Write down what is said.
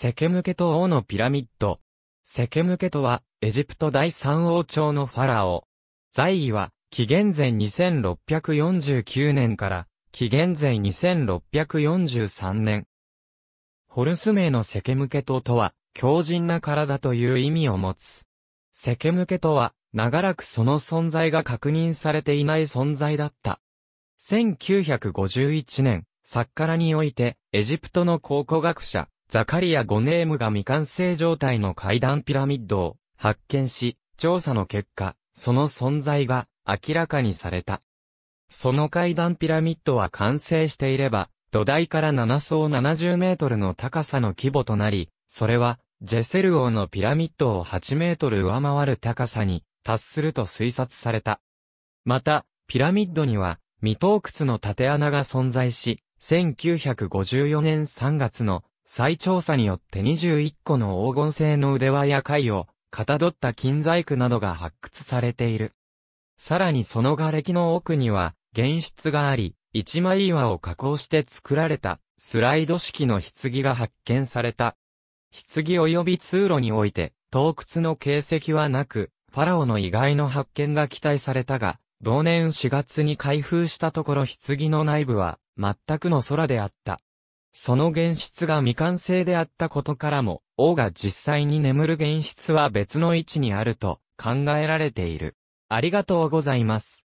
セケムケト王のピラミッド。セケムケトは、エジプト第三王朝のファラオ。在位は、紀元前2649年から、紀元前2643年。ホルス名のセケムケトとは、強靭な体という意味を持つ。セケムケトは、長らくその存在が確認されていない存在だった。1951年、サッカラにおいて、エジプトの考古学者、ザカリア・ゴネームが未完成状態の階段ピラミッドを発見し、調査の結果、その存在が明らかにされた。その階段ピラミッドは完成していれば、土台から7層70メートルの高さの規模となり、それは、ジェセル王のピラミッドを8メートル上回る高さに達すると推察された。また、ピラミッドには、未洞窟の縦穴が存在し、1954年3月の再調査によって21個の黄金製の腕輪や貝を、かたどった金細工などが発掘されている。さらにその瓦礫の奥には、原質があり、一枚岩を加工して作られた、スライド式の棺が発見された。棺及び通路において、洞窟の形跡はなく、ファラオの意外の発見が期待されたが、同年4月に開封したところ棺の内部は、全くの空であった。その現実が未完成であったことからも、王が実際に眠る現実は別の位置にあると考えられている。ありがとうございます。